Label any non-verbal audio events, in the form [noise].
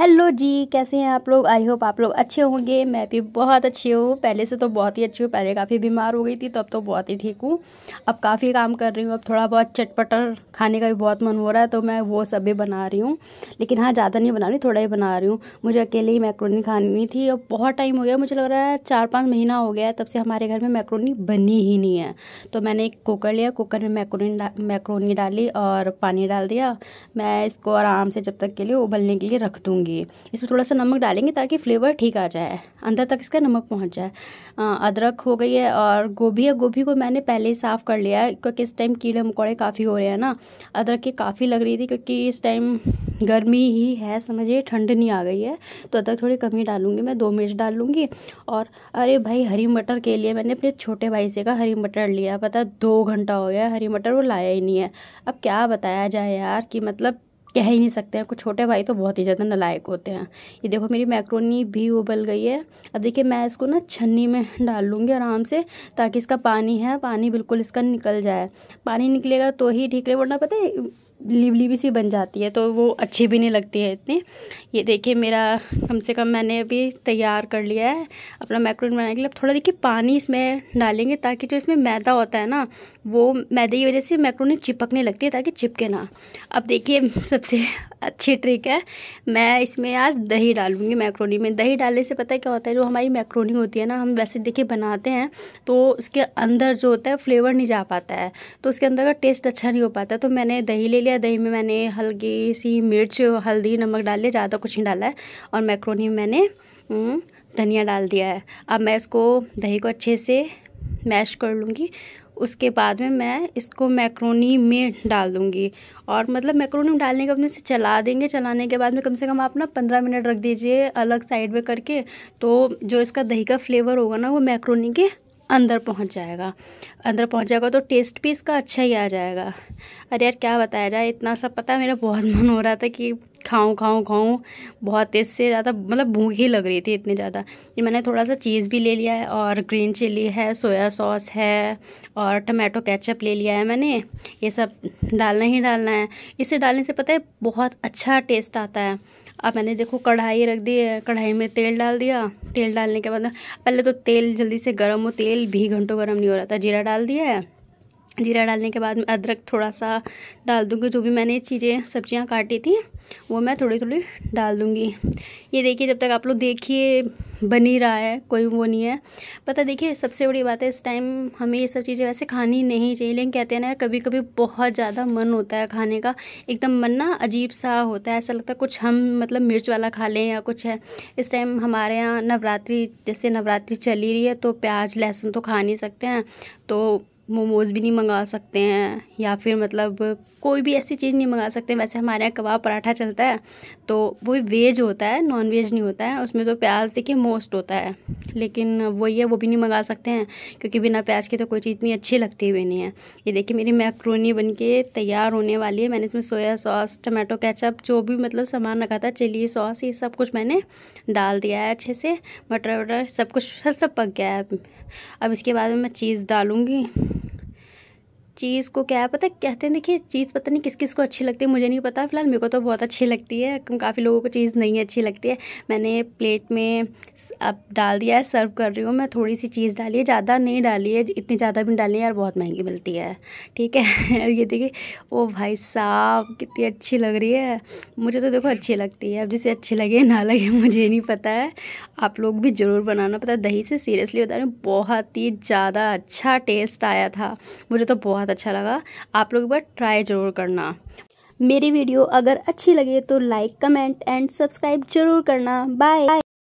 hello जी कैसे हैं आप लोग आई होप आप लोग अच्छे होंगे मैं भी बहुत अच्छी हूँ पहले से तो बहुत ही अच्छी हूँ पहले काफ़ी बीमार हो गई थी तो अब तो बहुत ही ठीक हूँ अब काफ़ी काम कर रही हूँ अब थोड़ा बहुत चटपटर खाने का भी बहुत मन हो रहा है तो मैं वो सब भी बना रही हूँ लेकिन हाँ ज़्यादा नहीं बना रही थोड़ा ही बना रही हूँ मुझे अकेले ही मैक्रोनी खानी थी और बहुत टाइम हो गया मुझे लग रहा है चार पाँच महीना हो गया है तब से हमारे घर में मैक्रोनी बनी ही नहीं है तो मैंने एक कुकर लिया कुकर में मैक्रोनी मैक्रोनी डाली और पानी डाल दिया मैं इसको आराम से जब तक के लिए उबलने के लिए रख दूँगी डालेंगे इसमें थोड़ा सा नमक डालेंगे ताकि फ्लेवर ठीक आ जाए अंदर तक इसका नमक पहुँच जाए अदरक हो गई है और गोभी है गोभी को मैंने पहले ही साफ़ कर लिया है क्योंकि इस टाइम कीड़े मकोड़े काफ़ी हो रहे हैं ना अदरक की काफ़ी लग रही थी क्योंकि इस टाइम गर्मी ही है समझिए ठंड नहीं आ गई है तो अदरक थोड़ी कमी डालूंगी मैं दो मिर्च डाल लूँगी और अरे भाई हरी मटर के लिए मैंने अपने छोटे भाई से का हरी मटर लिया पता दो घंटा हो गया हरी मटर वो लाया ही नहीं है अब क्या बताया जाए यार कि मतलब कह ही नहीं सकते हैं कुछ छोटे भाई तो बहुत ही ज़्यादा नलायक होते हैं ये देखो मेरी मैक्रोनी भी उबल गई है अब देखिए मैं इसको ना छन्नी में डाल लूँगी आराम से ताकि इसका पानी है पानी बिल्कुल इसका निकल जाए पानी निकलेगा तो ही ठीक रहे वरना पता है लिवली भी सी बन जाती है तो वो अच्छी भी नहीं लगती है इतनी ये देखिए मेरा कम से कम मैंने अभी तैयार कर लिया है अपना मैक्रोन बनाने के लिए थोड़ा देखिए पानी इसमें डालेंगे ताकि जो इसमें मैदा होता है ना वो मैदे की वजह से मैक्रोनी चिपकने लगती है ताकि चिपके ना अब देखिए सबसे अच्छी ट्रिक है मैं इसमें आज दही डालूँगी मैक्रोनी में दही डालने से पता है क्या होता है जो हमारी मैक्रोनी होती है ना हम वैसे देखिए बनाते हैं तो उसके अंदर जो होता है फ्लेवर नहीं जा पाता है तो उसके अंदर का टेस्ट अच्छा नहीं हो पाता तो मैंने दही ले लिया दही में मैंने हल्की सी मिर्च हल्दी नमक डाल लिया ज़्यादा कुछ नहीं डाला है और मैक्रोनी में मैंने हम्म, धनिया डाल दिया है अब मैं इसको दही को अच्छे से मैश कर लूँगी उसके बाद में मैं इसको मैक्रोनी में डाल दूँगी और मतलब मैक्रोनी में डालने के अपने से चला देंगे चलाने के बाद में कम से कम आप ना पंद्रह मिनट रख दीजिए अलग साइड में करके तो जो इसका दही का फ्लेवर होगा ना वो मैक्रोनी के अंदर पहुंच जाएगा अंदर पहुंच जाएगा तो टेस्ट भी इसका अच्छा ही आ जाएगा अरे यार क्या बताया जाए इतना सब पता है मेरा बहुत मन हो रहा था कि खाऊं खाऊं खाऊं बहुत तेज़ से ज़्यादा मतलब भूख ही लग रही थी इतनी ज़्यादा ये मैंने थोड़ा सा चीज़ भी ले लिया है और ग्रीन चिली है सोया सॉस है और टमाटो केचप ले लिया है मैंने ये सब डालना ही डालना है इसे डालने से पता है बहुत अच्छा टेस्ट आता है अब मैंने देखो कढ़ाई रख दी है कढ़ाई में तेल डाल दिया तेल डालने के बाद पहले तो तेल जल्दी से गर्म हो तेल भी घंटों गर्म नहीं हो रहा था जीरा डाल दिया है जीरा डालने के बाद मैं अदरक थोड़ा सा डाल दूँगी जो भी मैंने चीज़ें सब्जियां काटी थी वो मैं थोड़ी थोड़ी डाल दूँगी ये देखिए जब तक आप लोग देखिए बन ही रहा है कोई वो नहीं है पता देखिए सबसे बड़ी बात है इस टाइम हमें ये सब चीज़ें वैसे खानी नहीं चाहिए लेकिन कहते हैं ना कभी कभी बहुत ज़्यादा मन होता है खाने का एकदम मन ना अजीब सा होता है ऐसा लगता है कुछ हम मतलब मिर्च वाला खा लें या कुछ है इस टाइम हमारे यहाँ नवरात्रि जैसे नवरात्रि चली रही है तो प्याज लहसुन तो खा नहीं सकते हैं तो मोमोज़ भी नहीं मंगा सकते हैं या फिर मतलब कोई भी ऐसी चीज़ नहीं मंगा सकते वैसे हमारे यहाँ कबाब पराठा चलता है तो वो वेज होता है नॉन वेज नहीं होता है उसमें तो प्याज देखिए मोस्ट होता है लेकिन वही है वो भी नहीं मंगा सकते हैं क्योंकि बिना प्याज के तो कोई चीज़ इतनी अच्छी लगती हुई नहीं है ये देखिए मेरी मैक्रोनी बन के तैयार होने वाली है मैंने इसमें सोया सॉस टमाटो कैचअप जो भी मतलब सामान रखा था चिली सॉस ये सब कुछ मैंने डाल दिया है अच्छे से मटर वटर सब कुछ सब पक गया है अब इसके बाद में मैं चीज़ डालूँगी चीज़ को क्या है पता कहते हैं देखिए चीज़ पता नहीं किस किस को अच्छी लगती है मुझे नहीं पता फिलहाल मेरे को तो बहुत अच्छी लगती है काफ़ी लोगों को चीज़ नहीं अच्छी लगती है मैंने प्लेट में अब डाल दिया है सर्व कर रही हूँ मैं थोड़ी सी चीज़ डाली है ज़्यादा नहीं डाली है इतनी ज़्यादा भी डाली है यार बहुत महंगी मिलती है ठीक है [laughs] ये देखिए ओ भाई साहब कितनी अच्छी लग रही है मुझे तो देखो अच्छी लगती है अब जिसे अच्छी लगे ना लगे [laughs] मुझे नहीं पता है आप लोग भी ज़रूर बनाना पता दही से सीरियसली बता रही बहुत ही ज़्यादा अच्छा टेस्ट आया था मुझे तो बहुत बहुत अच्छा लगा आप लोग एक बार ट्राई ज़रूर करना मेरी वीडियो अगर अच्छी लगे तो लाइक कमेंट एंड सब्सक्राइब जरूर करना बाय